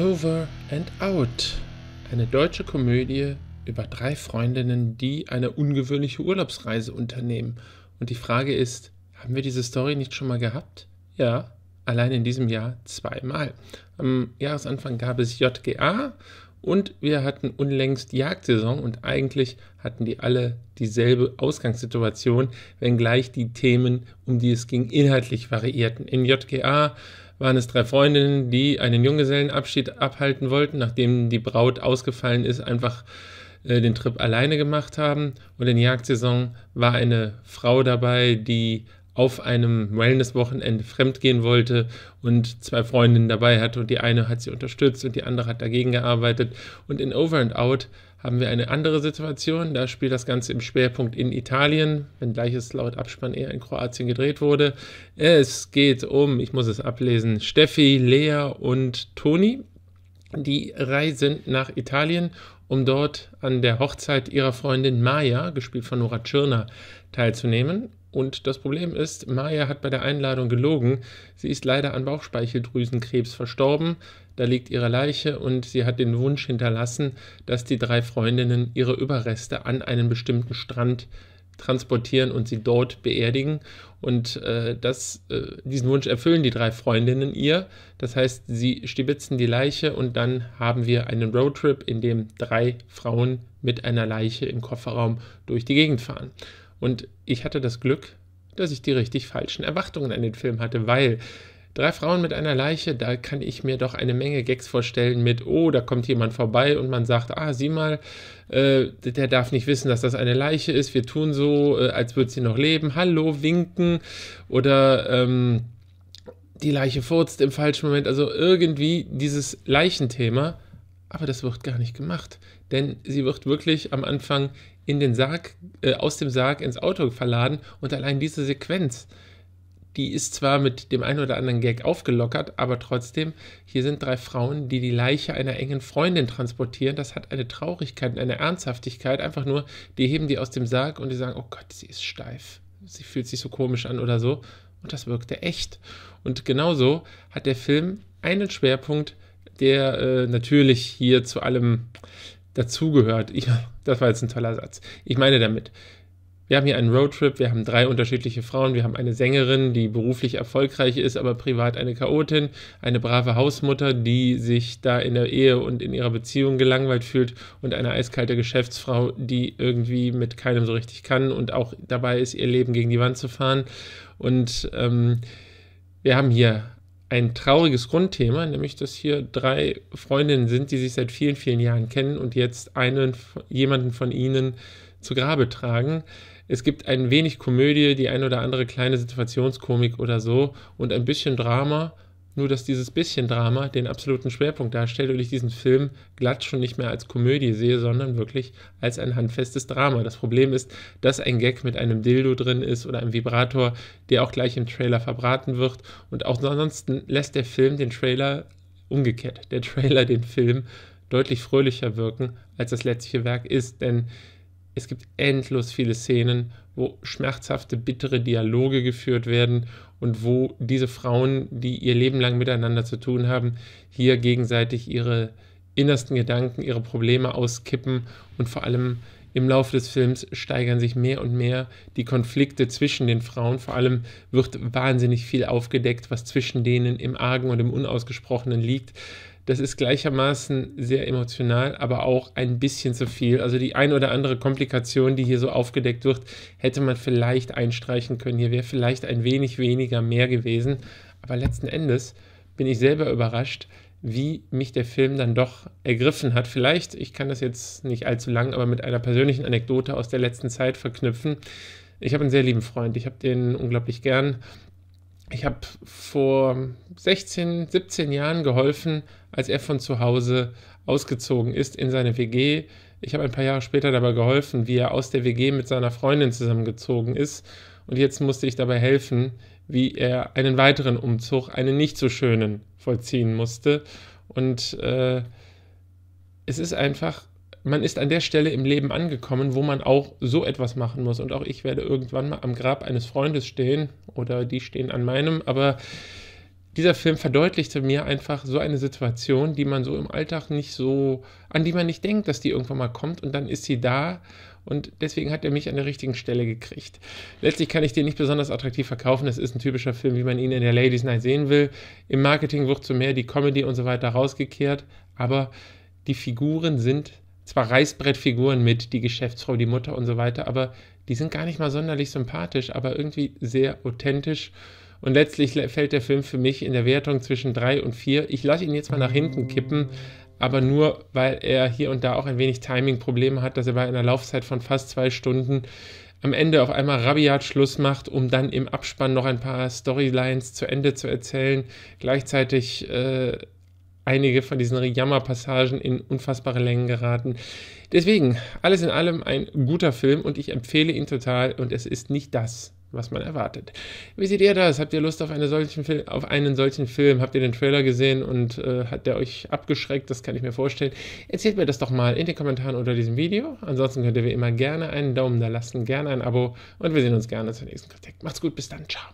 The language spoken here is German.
Over and Out, eine deutsche Komödie über drei Freundinnen, die eine ungewöhnliche Urlaubsreise unternehmen. Und die Frage ist, haben wir diese Story nicht schon mal gehabt? Ja, allein in diesem Jahr zweimal. Am Jahresanfang gab es JGA und wir hatten unlängst Jagdsaison und eigentlich hatten die alle dieselbe Ausgangssituation, wenngleich die Themen, um die es ging, inhaltlich variierten. In JGA waren es drei Freundinnen, die einen Junggesellenabschied abhalten wollten, nachdem die Braut ausgefallen ist, einfach äh, den Trip alleine gemacht haben. Und in der Jagdsaison war eine Frau dabei, die auf einem Wellness-Wochenende fremdgehen wollte und zwei Freundinnen dabei hatte und die eine hat sie unterstützt und die andere hat dagegen gearbeitet. Und in Over and Out haben wir eine andere Situation. Da spielt das Ganze im Schwerpunkt in Italien, wenngleich es laut Abspann eher in Kroatien gedreht wurde. Es geht um, ich muss es ablesen, Steffi, Lea und Toni. Die reisen nach Italien um dort an der Hochzeit ihrer Freundin Maya, gespielt von Nora Tschirner, teilzunehmen. Und das Problem ist, Maya hat bei der Einladung gelogen. Sie ist leider an Bauchspeicheldrüsenkrebs verstorben. Da liegt ihre Leiche und sie hat den Wunsch hinterlassen, dass die drei Freundinnen ihre Überreste an einen bestimmten Strand transportieren und sie dort beerdigen. Und äh, das, äh, diesen Wunsch erfüllen die drei Freundinnen ihr. Das heißt, sie stibitzen die Leiche und dann haben wir einen Roadtrip, in dem drei Frauen mit einer Leiche im Kofferraum durch die Gegend fahren. Und ich hatte das Glück, dass ich die richtig falschen Erwartungen an den Film hatte, weil Drei Frauen mit einer Leiche, da kann ich mir doch eine Menge Gags vorstellen mit, oh, da kommt jemand vorbei und man sagt, ah, sieh mal, äh, der darf nicht wissen, dass das eine Leiche ist, wir tun so, äh, als würde sie noch leben, hallo, winken oder ähm, die Leiche furzt im falschen Moment, also irgendwie dieses Leichenthema aber das wird gar nicht gemacht, denn sie wird wirklich am Anfang in den Sarg, äh, aus dem Sarg ins Auto verladen und allein diese Sequenz, die ist zwar mit dem einen oder anderen Gag aufgelockert, aber trotzdem, hier sind drei Frauen, die die Leiche einer engen Freundin transportieren. Das hat eine Traurigkeit, und eine Ernsthaftigkeit, einfach nur, die heben die aus dem Sarg und die sagen, oh Gott, sie ist steif, sie fühlt sich so komisch an oder so. Und das wirkte echt. Und genauso hat der Film einen Schwerpunkt der äh, natürlich hier zu allem dazugehört. Ja, das war jetzt ein toller Satz. Ich meine damit, wir haben hier einen Roadtrip, wir haben drei unterschiedliche Frauen, wir haben eine Sängerin, die beruflich erfolgreich ist, aber privat eine Chaotin, eine brave Hausmutter, die sich da in der Ehe und in ihrer Beziehung gelangweilt fühlt und eine eiskalte Geschäftsfrau, die irgendwie mit keinem so richtig kann und auch dabei ist, ihr Leben gegen die Wand zu fahren. Und ähm, wir haben hier ein trauriges Grundthema, nämlich dass hier drei Freundinnen sind, die sich seit vielen, vielen Jahren kennen und jetzt einen, jemanden von ihnen zu Grabe tragen. Es gibt ein wenig Komödie, die ein oder andere kleine Situationskomik oder so und ein bisschen Drama nur, dass dieses bisschen Drama den absoluten Schwerpunkt darstellt und ich diesen Film glatt schon nicht mehr als Komödie sehe, sondern wirklich als ein handfestes Drama. Das Problem ist, dass ein Gag mit einem Dildo drin ist oder einem Vibrator, der auch gleich im Trailer verbraten wird. Und auch ansonsten lässt der Film den Trailer umgekehrt, der Trailer den Film deutlich fröhlicher wirken, als das letztliche Werk ist. Denn es gibt endlos viele Szenen, wo schmerzhafte, bittere Dialoge geführt werden und wo diese Frauen, die ihr Leben lang miteinander zu tun haben, hier gegenseitig ihre innersten Gedanken, ihre Probleme auskippen und vor allem im Laufe des Films steigern sich mehr und mehr die Konflikte zwischen den Frauen. Vor allem wird wahnsinnig viel aufgedeckt, was zwischen denen im Argen und im Unausgesprochenen liegt. Das ist gleichermaßen sehr emotional, aber auch ein bisschen zu viel. Also die ein oder andere Komplikation, die hier so aufgedeckt wird, hätte man vielleicht einstreichen können. Hier wäre vielleicht ein wenig weniger mehr gewesen. Aber letzten Endes bin ich selber überrascht, wie mich der Film dann doch ergriffen hat. Vielleicht, ich kann das jetzt nicht allzu lang, aber mit einer persönlichen Anekdote aus der letzten Zeit verknüpfen. Ich habe einen sehr lieben Freund, ich habe den unglaublich gern ich habe vor 16, 17 Jahren geholfen, als er von zu Hause ausgezogen ist in seine WG. Ich habe ein paar Jahre später dabei geholfen, wie er aus der WG mit seiner Freundin zusammengezogen ist. Und jetzt musste ich dabei helfen, wie er einen weiteren Umzug, einen nicht so schönen, vollziehen musste. Und äh, es ist einfach man ist an der Stelle im Leben angekommen, wo man auch so etwas machen muss. Und auch ich werde irgendwann mal am Grab eines Freundes stehen oder die stehen an meinem. Aber dieser Film verdeutlichte mir einfach so eine Situation, die man so im Alltag nicht so, an die man nicht denkt, dass die irgendwann mal kommt und dann ist sie da und deswegen hat er mich an der richtigen Stelle gekriegt. Letztlich kann ich den nicht besonders attraktiv verkaufen. Es ist ein typischer Film, wie man ihn in der Ladies Night sehen will. Im Marketing wird zu mehr die Comedy und so weiter rausgekehrt, aber die Figuren sind zwar Reißbrettfiguren mit, die Geschäftsfrau, die Mutter und so weiter, aber die sind gar nicht mal sonderlich sympathisch, aber irgendwie sehr authentisch. Und letztlich fällt der Film für mich in der Wertung zwischen 3 und 4. Ich lasse ihn jetzt mal nach hinten kippen, aber nur, weil er hier und da auch ein wenig Timing-Probleme hat, dass er bei einer Laufzeit von fast zwei Stunden am Ende auf einmal rabiat Schluss macht, um dann im Abspann noch ein paar Storylines zu Ende zu erzählen. Gleichzeitig äh, einige von diesen Yammer-Passagen in unfassbare Längen geraten. Deswegen, alles in allem ein guter Film und ich empfehle ihn total und es ist nicht das, was man erwartet. Wie seht ihr das? Habt ihr Lust auf, eine auf einen solchen Film? Habt ihr den Trailer gesehen und äh, hat der euch abgeschreckt? Das kann ich mir vorstellen. Erzählt mir das doch mal in den Kommentaren unter diesem Video. Ansonsten könnt ihr wie immer gerne einen Daumen da lassen, gerne ein Abo und wir sehen uns gerne zur nächsten Kritik. Macht's gut, bis dann, ciao.